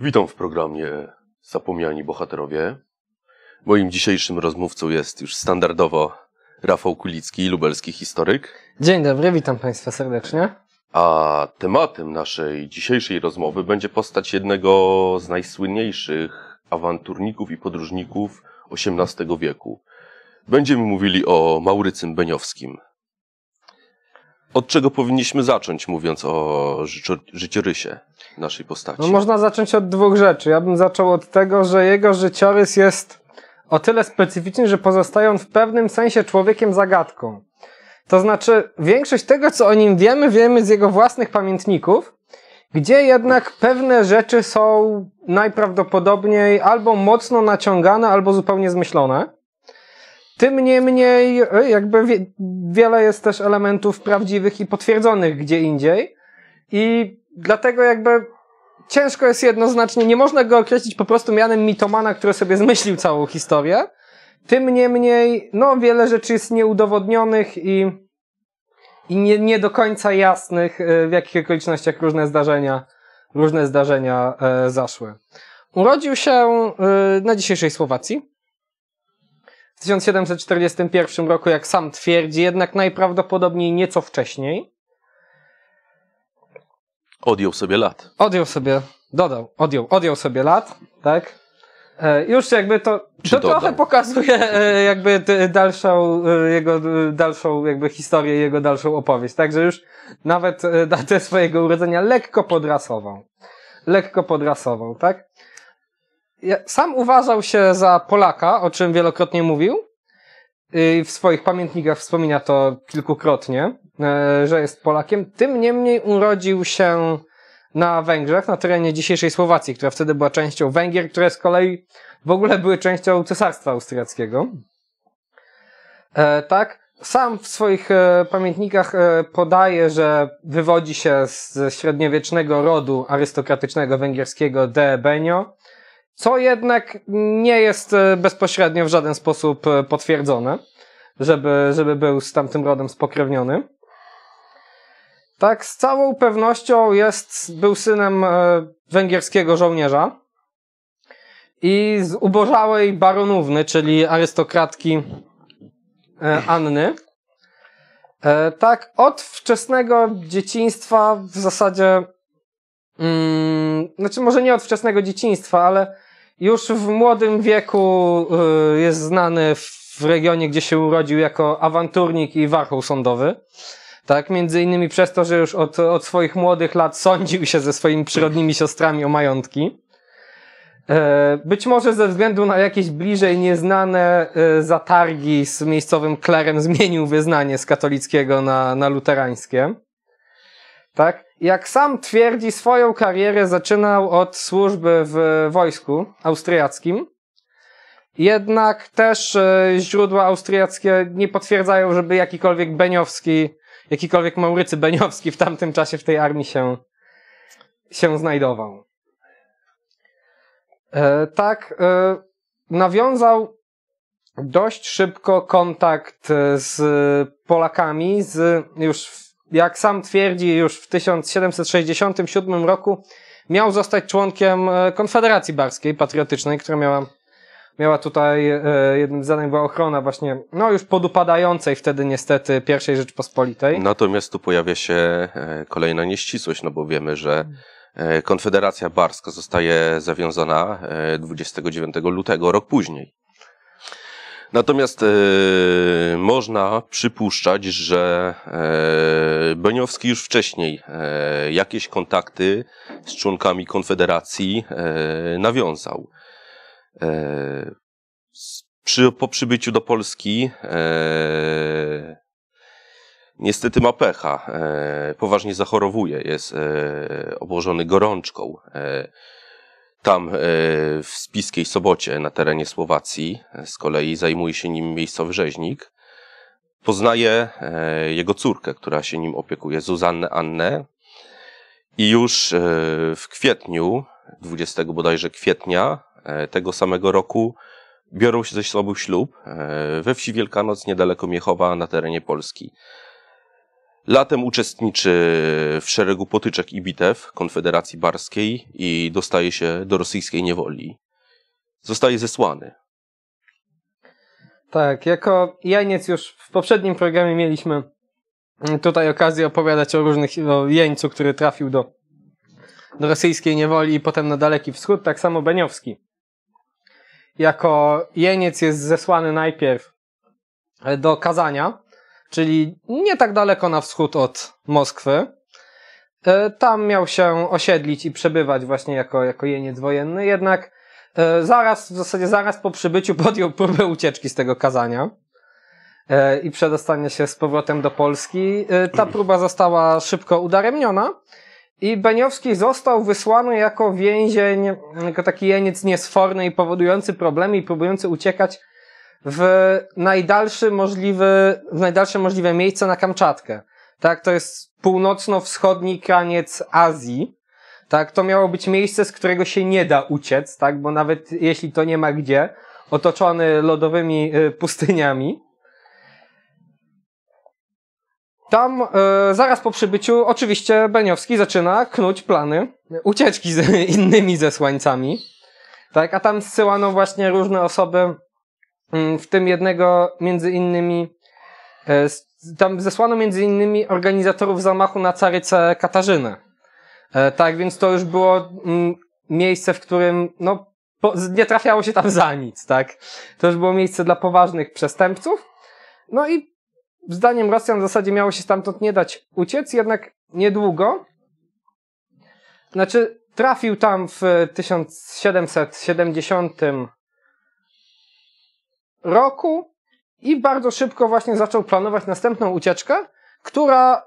Witam w programie Zapomniani Bohaterowie. Moim dzisiejszym rozmówcą jest już standardowo Rafał Kulicki, lubelski historyk. Dzień dobry, witam Państwa serdecznie. A tematem naszej dzisiejszej rozmowy będzie postać jednego z najsłynniejszych awanturników i podróżników XVIII wieku. Będziemy mówili o Maurycym Beniowskim. Od czego powinniśmy zacząć, mówiąc o życiorysie naszej postaci? No, można zacząć od dwóch rzeczy. Ja bym zaczął od tego, że jego życiorys jest o tyle specyficzny, że pozostaje on w pewnym sensie człowiekiem zagadką. To znaczy, większość tego, co o nim wiemy, wiemy z jego własnych pamiętników, gdzie jednak pewne rzeczy są najprawdopodobniej albo mocno naciągane, albo zupełnie zmyślone. Tym niemniej, e, jakby wie, wiele jest też elementów prawdziwych i potwierdzonych gdzie indziej. I dlatego jakby ciężko jest jednoznacznie, nie można go określić po prostu mianem mitomana, który sobie zmyślił całą historię. Tym niemniej, no, wiele rzeczy jest nieudowodnionych i, i nie, nie do końca jasnych, e, w jakich okolicznościach różne zdarzenia, różne zdarzenia e, zaszły. Urodził się e, na dzisiejszej Słowacji w 1741 roku, jak sam twierdzi, jednak najprawdopodobniej nieco wcześniej. Odjął sobie lat. Odjął sobie, dodał, odjął, odjął sobie lat, tak? E, już jakby to, to trochę pokazuje e, jakby dalszą e, jego dalszą jakby historię, jego dalszą opowieść. Także już nawet datę swojego urodzenia lekko podrasował. Lekko podrasował, tak? sam uważał się za Polaka, o czym wielokrotnie mówił. Y, w swoich pamiętnikach wspomina to kilkukrotnie, e, że jest Polakiem. Tym niemniej urodził się na Węgrzech, na terenie dzisiejszej Słowacji, która wtedy była częścią Węgier, które z kolei w ogóle były częścią Cesarstwa Austriackiego. E, tak, sam w swoich e, pamiętnikach podaje, że wywodzi się z średniowiecznego rodu arystokratycznego węgierskiego De Benio, co jednak nie jest e, bezpośrednio w żaden sposób e, potwierdzone, żeby, żeby był z tamtym rodem spokrewniony. Tak, z całą pewnością jest, był synem e, węgierskiego żołnierza i z ubożałej baronówny, czyli arystokratki Anny. Tak, od wczesnego dzieciństwa w zasadzie, mm, znaczy może nie od wczesnego dzieciństwa, ale już w młodym wieku y, jest znany w regionie, gdzie się urodził, jako awanturnik i warchoł sądowy. Tak, między innymi przez to, że już od, od swoich młodych lat sądził się ze swoimi przyrodnimi siostrami o majątki. E, być może ze względu na jakieś bliżej nieznane e, zatargi z miejscowym klerem zmienił wyznanie z katolickiego na, na luterańskie tak? Jak sam twierdzi, swoją karierę zaczynał od służby w wojsku austriackim. Jednak też e, źródła austriackie nie potwierdzają, żeby jakikolwiek Beniowski, jakikolwiek Maurycy Beniowski w tamtym czasie w tej armii się, się znajdował. E, tak, e, nawiązał dość szybko kontakt z Polakami, z już jak sam twierdzi, już w 1767 roku miał zostać członkiem e, Konfederacji Barskiej Patriotycznej, która miała, miała tutaj, e, jednym zdaniem była ochrona właśnie, no już podupadającej wtedy niestety pierwszej Rzeczpospolitej. Natomiast tu pojawia się e, kolejna nieścisłość, no bo wiemy, że e, Konfederacja Barska zostaje zawiązana 29 lutego, rok później. Natomiast e, można przypuszczać, że e, Beniowski już wcześniej e, jakieś kontakty z członkami Konfederacji e, nawiązał. E, przy, po przybyciu do Polski e, niestety ma pecha. E, poważnie zachorowuje, jest e, obłożony gorączką. E, tam e, w Spiskiej Sobocie na terenie Słowacji. Z kolei zajmuje się nim miejscowy rzeźnik. Poznaje e, jego córkę, która się nim opiekuje, Zuzannę Annę. I już e, w kwietniu, 20 bodajże kwietnia tego samego roku, biorą się ze sobą ślub we wsi Wielkanoc niedaleko Miechowa na terenie Polski. Latem uczestniczy w szeregu potyczek i bitew Konfederacji Barskiej i dostaje się do rosyjskiej niewoli. Zostaje zesłany. Tak, jako jajniec już w poprzednim programie mieliśmy tutaj okazję opowiadać o różnych, o jeńcu, który trafił do, do rosyjskiej niewoli i potem na Daleki Wschód, tak samo Beniowski. Jako jeniec jest zesłany najpierw do Kazania, czyli nie tak daleko na wschód od Moskwy. E, tam miał się osiedlić i przebywać właśnie jako, jako jeniec wojenny, jednak e, zaraz, w zasadzie zaraz po przybyciu podjął próbę ucieczki z tego kazania e, i przedostania się z powrotem do Polski. Ta próba została szybko udaremniona i Beniowski został wysłany jako więzień, jako taki jeniec niesforny i powodujący problemy i próbujący uciekać w najdalszy możliwy, w najdalsze możliwe miejsce na Kamczatkę. Tak, to jest północno-wschodni kraniec Azji. Tak, to miało być miejsce, z którego się nie da uciec, tak, bo nawet jeśli to nie ma gdzie, otoczony lodowymi y, pustyniami. Tam y, zaraz po przybyciu oczywiście Beniowski zaczyna knuć plany ucieczki z innymi zesłańcami. Tak, a tam zsyłano właśnie różne osoby Mm, w tym jednego między innymi e, tam zesłano między innymi organizatorów zamachu na caryce Katarzynę. E, tak więc to już było mm, miejsce, w którym no, nie trafiało się tam za nic, tak? To już było miejsce dla poważnych przestępców. No i zdaniem Rosjan w zasadzie miało się stamtąd nie dać uciec, jednak niedługo. Znaczy, trafił tam w 1770 roku i bardzo szybko właśnie zaczął planować następną ucieczkę, która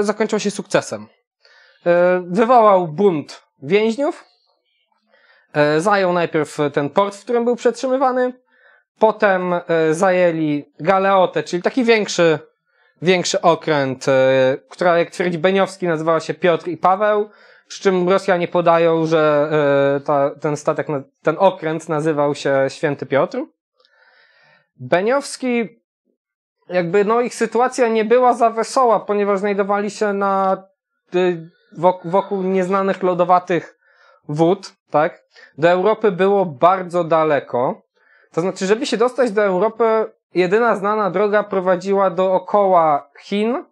y, zakończyła się sukcesem. Y, wywołał bunt więźniów, y, zajął najpierw ten port, w którym był przetrzymywany, potem zajęli Galeotę, czyli taki większy, większy okręt, która jak twierdzi Beniowski nazywała się Piotr i Paweł, przy czym Rosjanie podają, że ta, ten statek, ten okręt nazywał się Święty Piotr. Beniowski, jakby no ich sytuacja nie była za wesoła, ponieważ znajdowali się na, y, wokół, wokół nieznanych lodowatych wód, tak? Do Europy było bardzo daleko. To znaczy, żeby się dostać do Europy, jedyna znana droga prowadziła dookoła Chin,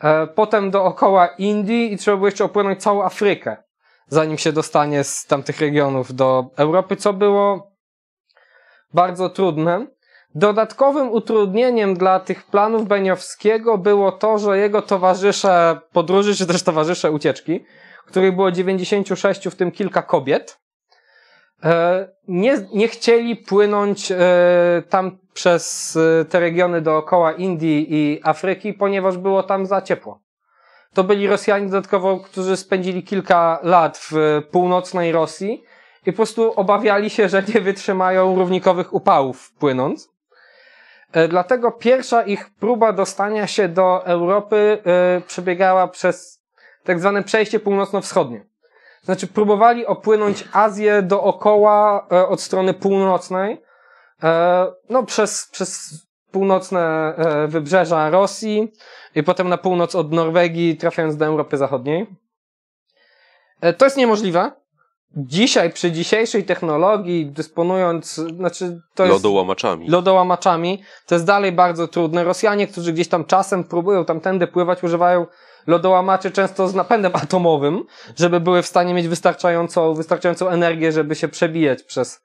e, potem dookoła Indii i trzeba było jeszcze opłynąć całą Afrykę, zanim się dostanie z tamtych regionów do Europy, co było bardzo trudne. Dodatkowym utrudnieniem dla tych planów Beniowskiego było to, że jego towarzysze podróży, czy też towarzysze ucieczki, których było 96, w tym kilka kobiet, e, nie, nie chcieli płynąć e, tam przez e, te regiony dookoła Indii i Afryki, ponieważ było tam za ciepło. To byli Rosjanie dodatkowo, którzy spędzili kilka lat w północnej Rosji i po prostu obawiali się, że nie wytrzymają równikowych upałów płynąc. E, dlatego pierwsza ich próba dostania się do Europy e, przebiegała przez tak zwane przejście północno-wschodnie. Znaczy próbowali opłynąć Azję dookoła e, od strony północnej, no przez, przez północne wybrzeża Rosji i potem na północ od Norwegii, trafiając do Europy Zachodniej. To jest niemożliwe, dzisiaj, przy dzisiejszej technologii, dysponując, znaczy to jest... Lodołamaczami. Lodołamaczami. To jest dalej bardzo trudne. Rosjanie, którzy gdzieś tam czasem próbują tamtędy pływać, używają lodołamaczy często z napędem atomowym, żeby były w stanie mieć wystarczającą, wystarczającą energię, żeby się przebijać przez,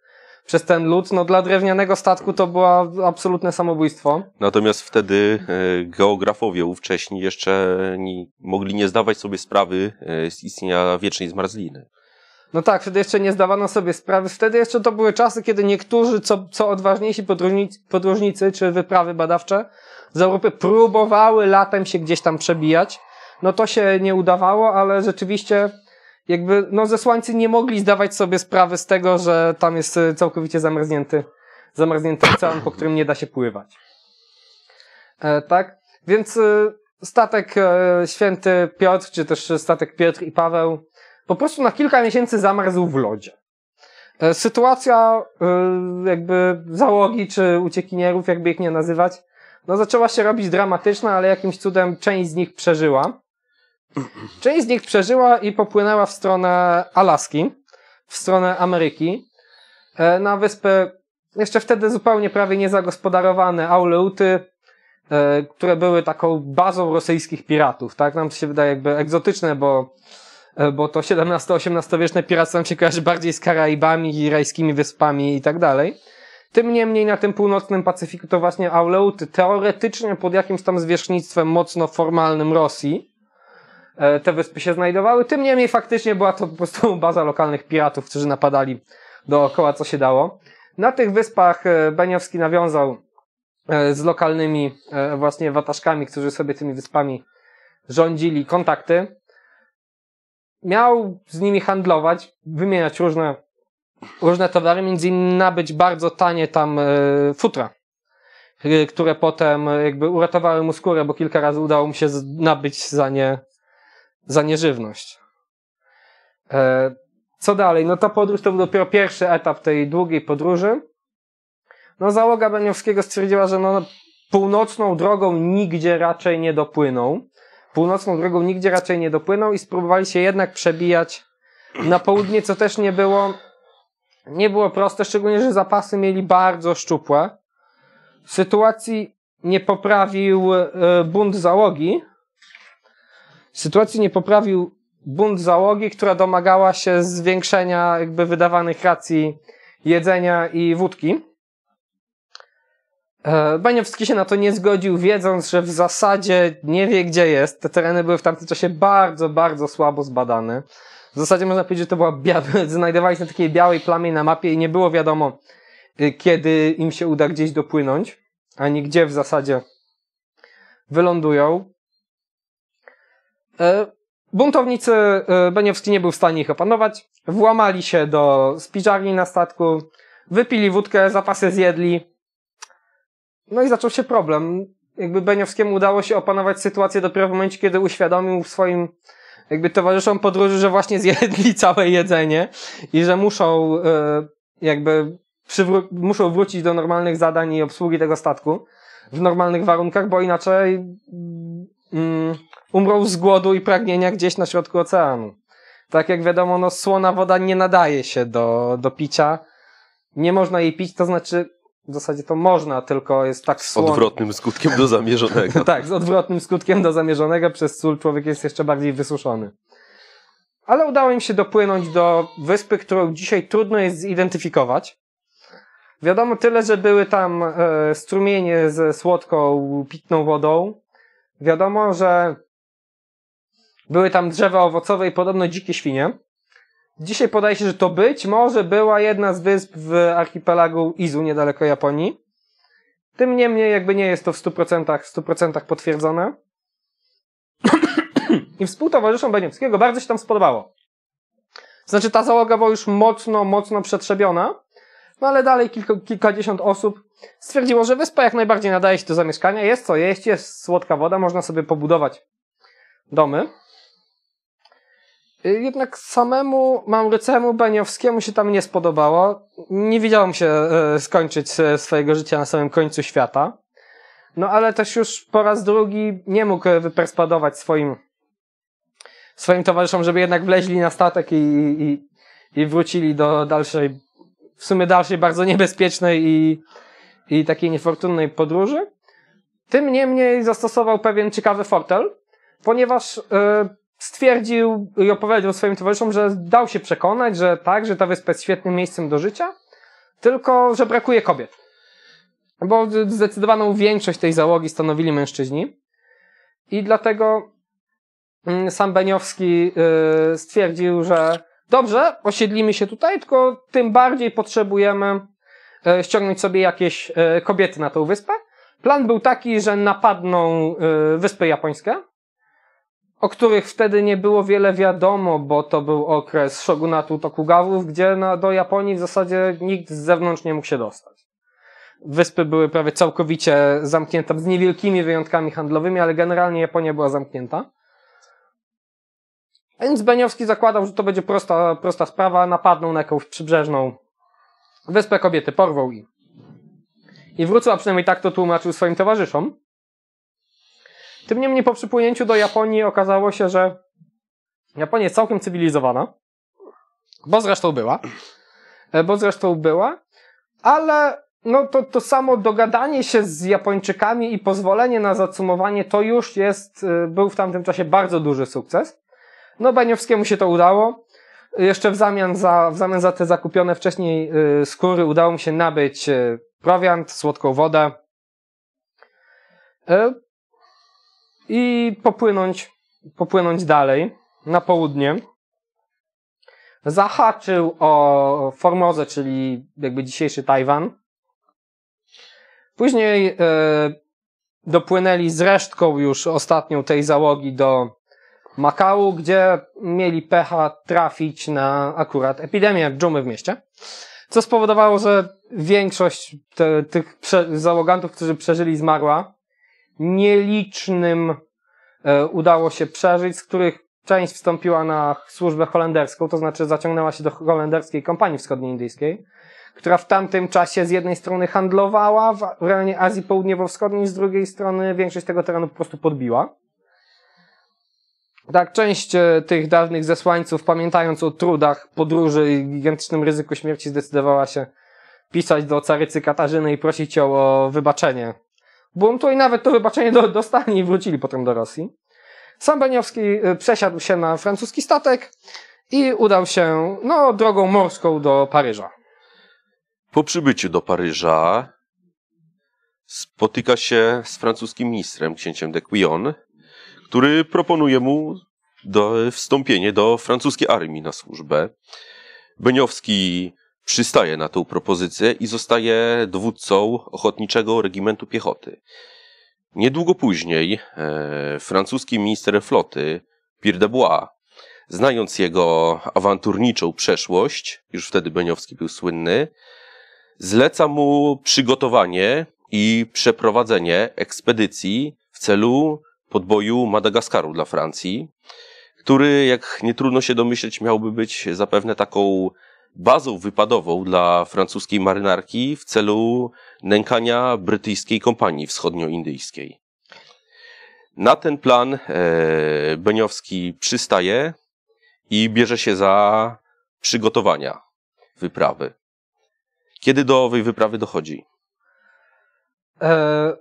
przez ten lód. No dla drewnianego statku to było absolutne samobójstwo. Natomiast wtedy e, geografowie ówcześni jeszcze nie, mogli nie zdawać sobie sprawy e, z istnienia wiecznej zmarzliny. No tak, wtedy jeszcze nie zdawano sobie sprawy. Wtedy jeszcze to były czasy, kiedy niektórzy, co, co odważniejsi podróżnicy, podróżnicy czy wyprawy badawcze z Europy próbowały latem się gdzieś tam przebijać. No to się nie udawało, ale rzeczywiście jakby no zesłańcy nie mogli zdawać sobie sprawy z tego, że tam jest y, całkowicie zamarznięty, zamarznięty ocean, po którym nie da się pływać. E, tak? Więc y, statek e, święty Piotr, czy też statek Piotr i Paweł po prostu na kilka miesięcy zamarzł w lodzie. E, sytuacja e, jakby załogi czy uciekinierów, jakby ich nie nazywać, no zaczęła się robić dramatyczna, ale jakimś cudem część z nich przeżyła. Część z nich przeżyła i popłynęła w stronę Alaski, w stronę Ameryki, e, na wyspy jeszcze wtedy zupełnie prawie niezagospodarowane Auleuty, które były taką bazą rosyjskich piratów, tak? Nam to się wydaje jakby egzotyczne, bo E, bo to 17-18 wieczne piractwo nam się kojarzy bardziej z Karaibami i rajskimi wyspami i tak dalej. Tym niemniej na tym północnym Pacyfiku to właśnie Auleuty teoretycznie pod jakimś tam zwierzchnictwem mocno formalnym Rosji e, te wyspy się znajdowały. Tym niemniej faktycznie była to po prostu baza lokalnych piratów, którzy napadali dookoła co się dało. Na tych wyspach e, Beniowski nawiązał z lokalnymi właśnie wataszkami, którzy sobie tymi wyspami rządzili kontakty miał z nimi handlować, wymieniać różne, różne towary, między innymi nabyć bardzo tanie tam e, futra, y, które potem e, jakby uratowały mu skórę, bo kilka razy udało mu się nabyć za nie, za nie żywność. E, co dalej? No ta podróż to był dopiero pierwszy etap tej długiej podróży. No załoga Beniowskiego stwierdziła, że no północną drogą nigdzie raczej nie dopłyną północną drogą nigdzie raczej nie dopłynął i spróbowali się jednak przebijać na południe, co też nie było, nie było proste, szczególnie, że zapasy mieli bardzo szczupłe. Sytuacji nie poprawił e, bunt załogi. Sytuacji nie poprawił bunt załogi, która domagała się zwiększenia jakby wydawanych racji jedzenia i wódki. E, Baniowski się na to nie zgodził, wiedząc, że w zasadzie nie wie, gdzie jest. Te tereny były w tamtym czasie bardzo, bardzo słabo zbadane. W zasadzie można powiedzieć, że to była bia- znajdowali się na takiej białej plamie na mapie i nie było wiadomo, y, kiedy im się uda gdzieś dopłynąć, ani gdzie w zasadzie wylądują. E, buntownicy e, Beniowski nie był w stanie ich opanować. Włamali się do spiżarni na statku, wypili wódkę, zapasy zjedli, no i zaczął się problem. Jakby Beniowskiemu udało się opanować sytuację dopiero w momencie, kiedy uświadomił swoim jakby towarzyszom podróży, że właśnie zjedli całe jedzenie i że muszą e, jakby przywró- muszą wrócić do normalnych zadań i obsługi tego statku w normalnych warunkach, bo inaczej mm, umrą z głodu i pragnienia gdzieś na środku oceanu. Tak jak wiadomo, no, słona woda nie nadaje się do, do picia. Nie można jej pić, to znaczy w zasadzie to można, tylko jest tak słone. Z odwrotnym skutkiem do zamierzonego. tak, z odwrotnym skutkiem do zamierzonego. Przez sól człowiek jest jeszcze bardziej wysuszony. Ale udało im się dopłynąć do wyspy, którą dzisiaj trudno jest zidentyfikować. Wiadomo tyle, że były tam e, strumienie ze słodką, pitną wodą. Wiadomo, że były tam drzewa owocowe i podobno dzikie świnie. Dzisiaj podaje się, że to być może była jedna z wysp w archipelagu Izu niedaleko Japonii. Tym niemniej jakby nie jest to w 100%, 100% potwierdzone. I współtowarzyszom Beniowskiego bardzo się tam spodobało. Znaczy ta załoga była już mocno, mocno przetrzebiona, no ale dalej kilku, kilkadziesiąt osób stwierdziło, że wyspa jak najbardziej nadaje się do zamieszkania. Jest co jeść, jest słodka woda, można sobie pobudować domy. Y, jednak samemu Maurycemu Beniowskiemu się tam nie spodobało. Nie widziałem się y, skończyć y, swojego życia na samym końcu świata. No ale też już po raz drugi nie mógł wyperspadować swoim, swoim towarzyszom, żeby jednak wleźli na statek i, i, i wrócili do dalszej, w sumie dalszej bardzo niebezpiecznej i, i takiej niefortunnej podróży. Tym niemniej zastosował pewien ciekawy fortel, ponieważ stwierdził i opowiedział swoim towarzyszom, że dał się przekonać, że tak, że ta wyspa jest świetnym miejscem do życia, tylko że brakuje kobiet. Bo zdecydowaną większość tej załogi stanowili mężczyźni i dlatego mm, sam Beniowski y, stwierdził, że dobrze, osiedlimy się tutaj, tylko tym bardziej potrzebujemy y, ściągnąć sobie jakieś y, kobiety na tą wyspę. Plan był taki, że napadną wyspy japońskie, o których wtedy nie było wiele wiadomo, bo to był okres szogunatu Tokugawów, gdzie na, do Japonii w zasadzie nikt z zewnątrz nie mógł się dostać. Wyspy były prawie całkowicie zamknięte, z niewielkimi wyjątkami handlowymi, ale generalnie Japonia była zamknięta. Więc Beniowski zakładał, że to będzie prosta, prosta sprawa, napadną na jakąś przybrzeżną wyspę kobiety, porwą i. I wrócą, a przynajmniej tak to tłumaczył swoim towarzyszom. Tym niemniej po przypłynięciu do Japonii okazało się, że Japonia jest całkiem cywilizowana, bo zresztą była, e, bo zresztą była, ale no to, to samo dogadanie się z Japończykami i pozwolenie na zacumowanie to już jest, e, był w tamtym czasie bardzo duży sukces. No Baniowskiemu się to udało. Jeszcze w zamian za, w zamian za te zakupione wcześniej e, skóry udało mu się nabyć prowiant, słodką wodę i popłynąć, popłynąć dalej na południe. Zahaczył o Formozę, czyli jakby dzisiejszy Tajwan. Później e, dopłynęli z resztką już ostatnią tej załogi do Makału, gdzie mieli pecha trafić na akurat epidemię dżumy w mieście, co spowodowało, że większość te, tych prze- załogantów, którzy przeżyli, zmarła nielicznym e, udało się przeżyć, z których część wstąpiła na służbę holenderską, to znaczy zaciągnęła się do holenderskiej kompanii wschodnioindyjskiej, która w tamtym czasie z jednej strony handlowała w rejonie Azji Południowo-Wschodniej, z drugiej strony większość tego terenu po prostu podbiła. Tak, część e, tych dawnych zesłańców, pamiętając o trudach podróży i gigantycznym ryzyku śmierci, zdecydowała się pisać do carycy Katarzyny i prosić ją o wybaczenie bo on tutaj nawet to wybaczenie do, dostali i wrócili potem do Rosji. Sam Beniowski y, przesiadł się na francuski statek i udał się no, drogą morską do Paryża. Po przybyciu do Paryża spotyka się z francuskim ministrem, księciem de Quillon, który proponuje mu do, wstąpienie do francuskiej armii na służbę. Beniowski przystaje na tę propozycję i zostaje dowódcą ochotniczego regimentu piechoty. Niedługo później e, francuski minister floty Pierre de Bois, znając jego awanturniczą przeszłość, już wtedy Beniowski był słynny, zleca mu przygotowanie i przeprowadzenie ekspedycji w celu podboju Madagaskaru dla Francji, który, jak nie trudno się domyśleć, miałby być zapewne taką bazą wypadową dla francuskiej marynarki w celu nękania brytyjskiej kompanii wschodnioindyjskiej. Na ten plan e, Beniowski przystaje i bierze się za przygotowania wyprawy. Kiedy do owej wyprawy dochodzi? E,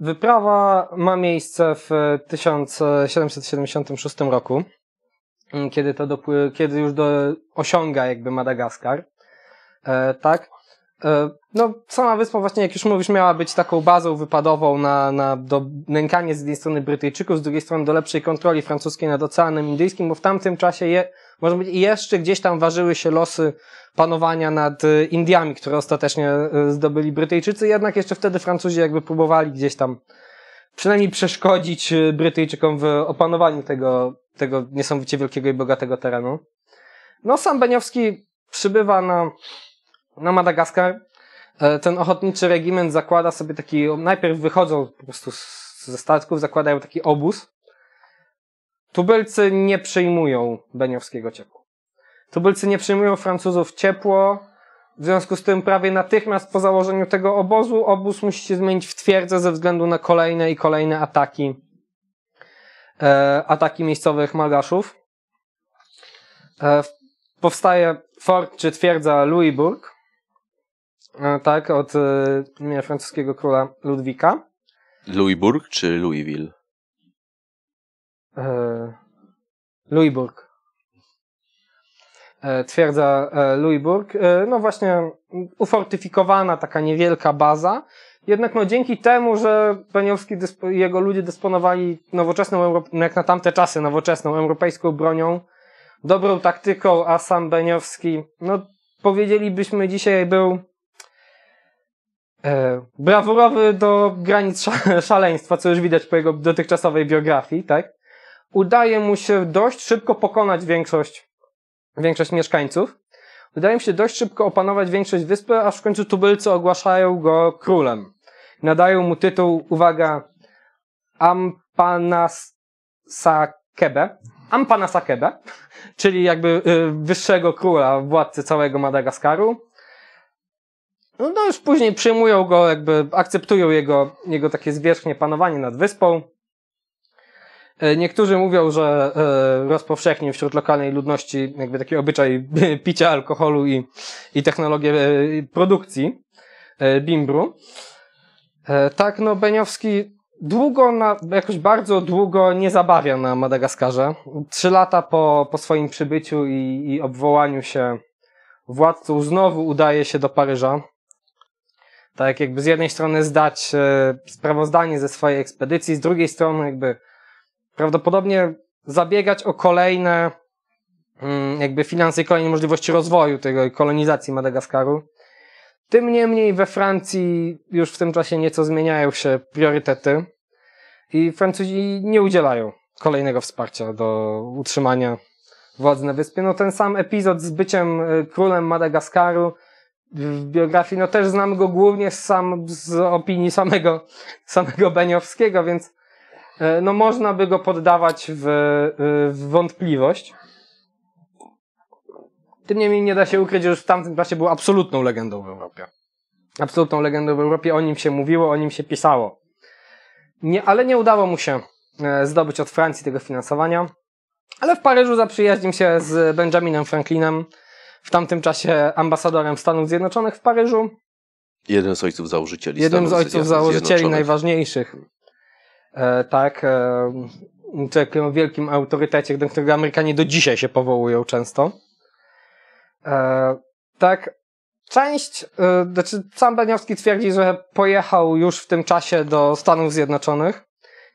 wyprawa ma miejsce w 1776 roku. Mm, kiedy, to dopły- kiedy już do, osiąga jakby Madagaskar. E, tak? E, no, sama wyspa właśnie, jak już mówisz, miała być taką bazą wypadową na, na do nękanie z jednej strony Brytyjczyków, z drugiej strony do lepszej kontroli francuskiej nad Oceanem Indyjskim, bo w tamtym czasie je, może być jeszcze gdzieś tam ważyły się losy panowania nad e, Indiami, które ostatecznie e, zdobyli Brytyjczycy, jednak jeszcze wtedy Francuzi jakby próbowali gdzieś tam przynajmniej przeszkodzić e, Brytyjczykom w opanowaniu tego tego niesamowicie wielkiego i bogatego terenu. No, sam Beniowski przybywa na, na Madagaskar. E, ten ochotniczy regiment zakłada sobie taki, najpierw wychodzą po prostu ze statków, zakładają taki obóz. Tubylcy nie przyjmują Beniowskiego ciepło. Tubylcy nie przyjmują Francuzów ciepło, w związku z tym prawie natychmiast po założeniu tego obozu obóz musi się zmienić w twierdzę ze względu na kolejne i kolejne ataki E, ataki miejscowych Malgaszów. E, powstaje fort czy twierdza Louisburg, e, tak, od imienia francuskiego króla Ludwika. Louisburg czy Louisville? Louisburg. Twierdza Louisburg. No właśnie ufortyfikowana taka niewielka baza, jednak no, dzięki temu, że Peniowski i jego ludzie dysponowali nowoczesną, no, jak na tamte czasy, nowoczesną europejską bronią, dobrą taktyką, a sam Beniowski, no powiedzielibyśmy dzisiaj był e, brawurowy do granic szaleństwa, co już widać po jego dotychczasowej biografii, tak? Udaje mu się dość szybko pokonać większość, większość mieszkańców. Wydaje mi się dość szybko opanować większość wyspy, aż w końcu tubylcy ogłaszają go królem. Nadają mu tytuł, uwaga, Ampanasakebe, Ampanasakebe, czyli jakby y, wyższego króla, władcy całego Madagaskaru. No, no już później przyjmują go, jakby akceptują jego, jego takie zwierzchnie panowanie nad wyspą. E, niektórzy mówią, że e, rozpowszechnił wśród lokalnej ludności jakby taki obyczaj picia alkoholu i, i technologię e, produkcji bimbru. Tak, no Beniowski długo, na, jakoś bardzo długo nie zabawia na Madagaskarze. Trzy lata po, po swoim przybyciu i, i obwołaniu się władcą znowu udaje się do Paryża. Tak jakby z jednej strony zdać sprawozdanie ze swojej ekspedycji, z drugiej strony jakby prawdopodobnie zabiegać o kolejne mm, jakby finanse i kolejne możliwości rozwoju tego kolonizacji Madagaskaru. Tym niemniej we Francji już w tym czasie nieco zmieniają się priorytety i Francuzi nie udzielają kolejnego wsparcia do utrzymania władzy na wyspie. No ten sam epizod z byciem y, królem Madagaskaru w biografii, no też znamy go głównie sam z opinii samego, samego Beniowskiego, więc E, no można by go poddawać w, e, w wątpliwość. Tym niemniej nie da się ukryć, że już w tamtym czasie był absolutną legendą w Europie. Absolutną legendą w Europie, o nim się mówiło, o nim się pisało. Nie, ale nie udało mu się e, zdobyć od Francji tego finansowania. Ale w Paryżu zaprzyjaźnił się z Benjaminem Franklinem, w tamtym czasie ambasadorem Stanów Zjednoczonych w Paryżu. Jeden z ojców założycieli. Jeden z ojców założycieli najważniejszych E, tak? Człowiekiem e, o wielkim autorytecie, do którego Amerykanie do dzisiaj się powołują często. E, tak, część, znaczy sam Beniowski twierdzi, że pojechał już w tym czasie do Stanów Zjednoczonych.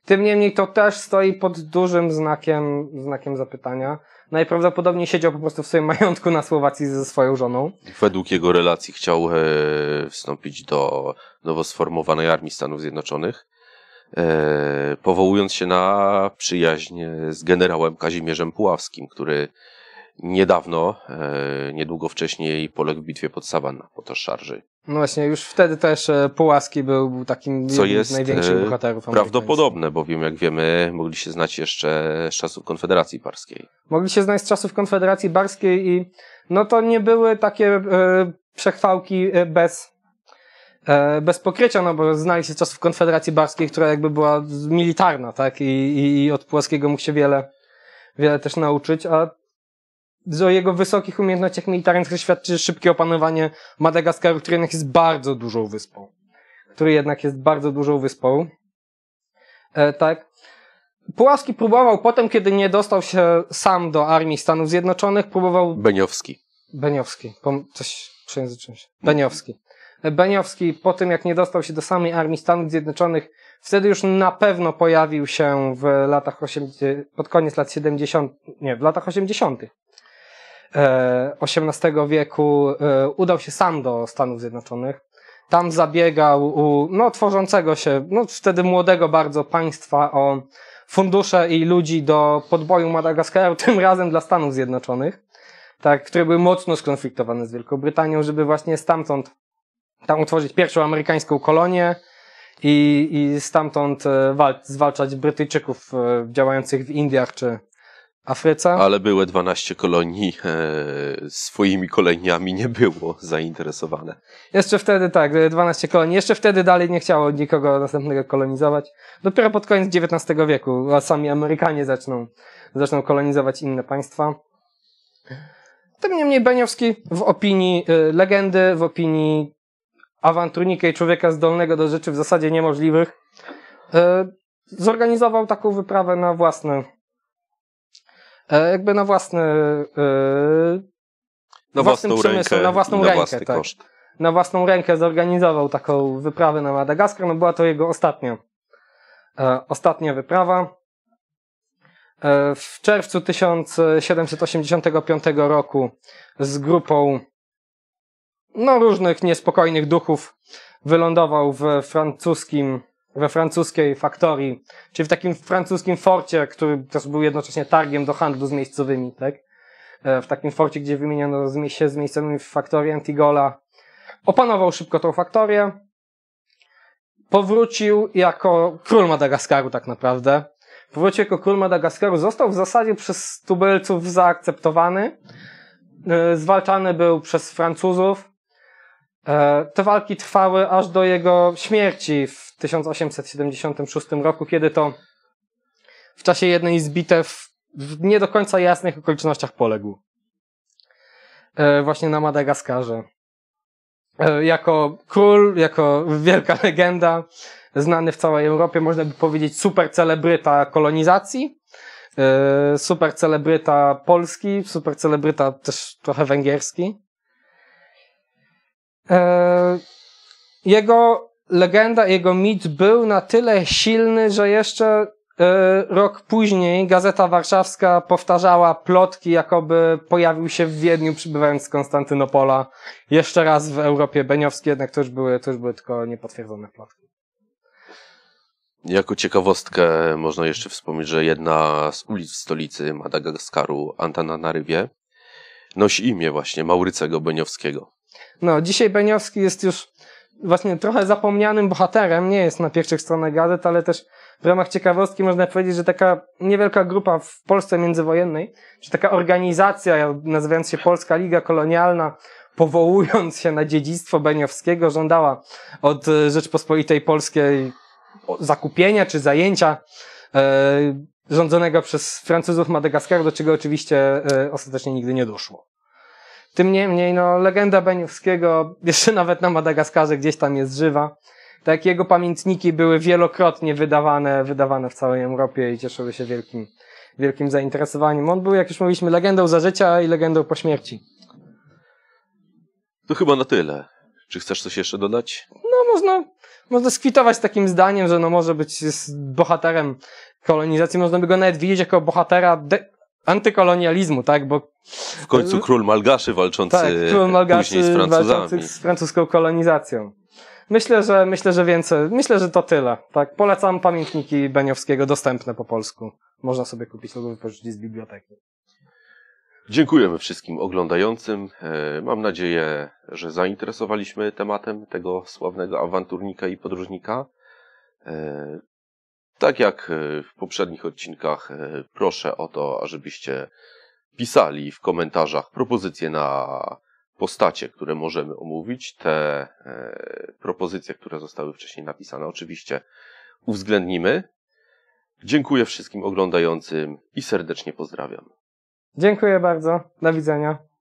Tym niemniej to też stoi pod dużym znakiem, znakiem zapytania. Najprawdopodobniej siedział po prostu w swoim majątku na Słowacji ze swoją żoną. Według jego relacji chciał e, wstąpić do nowo sformowanej armii Stanów Zjednoczonych. E, powołując się na przyjaźń z generałem Kazimierzem Puławskim, który niedawno, e, niedługo wcześniej poległ w bitwie pod Sawanna, podczas szarży. No właśnie, już wtedy też e, Puławski był takim Co jest największym bohaterów prawdopodobne, bowiem jak wiemy, mogli się znać jeszcze z czasów Konfederacji Barskiej. Mogli się znać z czasów Konfederacji Barskiej i no to nie były takie przechwałki bez E, bez pokrycia, no bo znali się czas w Konfederacji Barskiej, która jakby była militarna, tak? I, i, i od Płaskiego mógł się wiele, wiele też nauczyć, a o jego wysokich umiejętnościach militarnych świadczy szybkie opanowanie Madagaskaru, który jednak jest bardzo dużą wyspą. Który jednak jest bardzo dużą wyspą. E, tak. Płaski próbował potem, kiedy nie dostał się sam do armii Stanów Zjednoczonych, próbował... Beniowski. Beniowski. Pom- coś przejęzyczyłem się. Beniowski. Beniowski po tym, jak nie dostał się do samej armii Stanów Zjednoczonych, wtedy już na pewno pojawił się w latach 80, pod koniec lat 70, nie, w latach 80. XVIII e, wieku e, udał się sam do Stanów Zjednoczonych. Tam zabiegał u no, tworzącego się, no, wtedy młodego bardzo państwa o fundusze i ludzi do podboju Madagaskaru, tym razem dla Stanów Zjednoczonych, tak, które były mocno skonfliktowane z Wielką Brytanią, żeby właśnie stamtąd tam utworzyć pierwszą amerykańską kolonię i, i stamtąd e, wal, zwalczać Brytyjczyków e, działających w Indiach czy Afryce. Ale były 12 kolonii, e, swoimi koloniami nie było zainteresowane. Jeszcze wtedy tak, 12 e, kolonii. Jeszcze wtedy dalej nie chciało nikogo następnego kolonizować. Dopiero pod koniec XIX wieku a sami Amerykanie zaczną, zaczną kolonizować inne państwa. Tym niemniej Beniowski w opinii legendy, w opinii awanturnika i człowieka zdolnego do rzeczy w zasadzie niemożliwych, e, zorganizował taką wyprawę na własny, e, jakby na własny, e, na własną rękę, na własną na rękę, tak. Koszt. Na własną rękę zorganizował taką wyprawę na Madagaskar, no była to jego ostatnia, ostatnia wyprawa. W czerwcu 1785 roku z grupą no, różnych niespokojnych duchów wylądował w francuskim, we francuskiej faktorii, czyli w takim francuskim forcie, który też był jednocześnie targiem do handlu z miejscowymi, tak? E, w takim forcie, gdzie wymieniono się z miejscowymi w faktorii Antigola. Opanował szybko tą faktorię. Powrócił jako król Madagaskaru tak naprawdę. Powrócił jako król Madagaskaru. Został w zasadzie przez tubylców zaakceptowany. E, zwalczany był przez Francuzów E, te walki trwały aż do jego śmierci w 1876 roku, kiedy to w czasie jednej z bitew w nie do końca jasnych okolicznościach poległ. E, właśnie na Madagaskarze. E, jako król, jako wielka legenda, znany w całej Europie, można by powiedzieć super celebryta kolonizacji, super celebryta Polski, super celebryta też trochę węgierski. E, jego legenda, jego mit był na tyle silny, że jeszcze e, rok później Gazeta Warszawska powtarzała plotki, jakoby pojawił się w Wiedniu, przybywając z Konstantynopola. Jeszcze raz w Europie Beniowskiej, jednak to już były, to już były tylko niepotwierdzone plotki. Jako ciekawostkę można jeszcze wspomnieć, że jedna z ulic w stolicy Madagaskaru, Antananarywie, nosi imię właśnie Maurycego Beniowskiego. No, dzisiaj Beniowski jest już właśnie trochę zapomnianym bohaterem, nie jest na pierwszych stronach gazet, ale też w ramach ciekawostki można powiedzieć, że taka niewielka grupa w Polsce międzywojennej, czy taka organizacja nazywając się Polska Liga Kolonialna, powołując się na dziedzictwo Beniowskiego, żądała od Rzeczpospolitej Polskiej zakupienia czy zajęcia e, rządzonego przez Francuzów Madagaskaru, do czego oczywiście e, ostatecznie nigdy nie doszło. Tym niemniej, no, legenda Beniowskiego jeszcze nawet na Madagaskarze gdzieś tam jest żywa. Tak, jego pamiętniki były wielokrotnie wydawane, wydawane w całej Europie i cieszyły się wielkim, wielkim zainteresowaniem. On był, jak już mówiliśmy, legendą za życia i legendą po śmierci. To chyba na tyle. Czy chcesz coś jeszcze dodać? No, można, można skwitować takim zdaniem, że no może być bohaterem kolonizacji, można by go nawet widzieć jako bohatera de- antykolonializmu, tak? Bo w końcu y, król Malgaszy walczący tak, król Malgaszy później z Francuzami. z francuską kolonizacją. Myślę, że myślę, że więcej. Myślę, że to tyle. Tak, polecam pamiętniki Beniowskiego dostępne po polsku. Można sobie kupić albo wypożyczyć z biblioteki. Dziękujemy wszystkim oglądającym. E, mam nadzieję, że zainteresowaliśmy tematem tego sławnego awanturnika i podróżnika. E, tak jak e, w poprzednich odcinkach, e, proszę o to, ażebyście pisali w komentarzach propozycje na postacie, które możemy omówić. Te e, propozycje, które zostały wcześniej napisane, oczywiście uwzględnimy. Dziękuję wszystkim oglądającym i serdecznie pozdrawiam. Dziękuję bardzo. Do widzenia.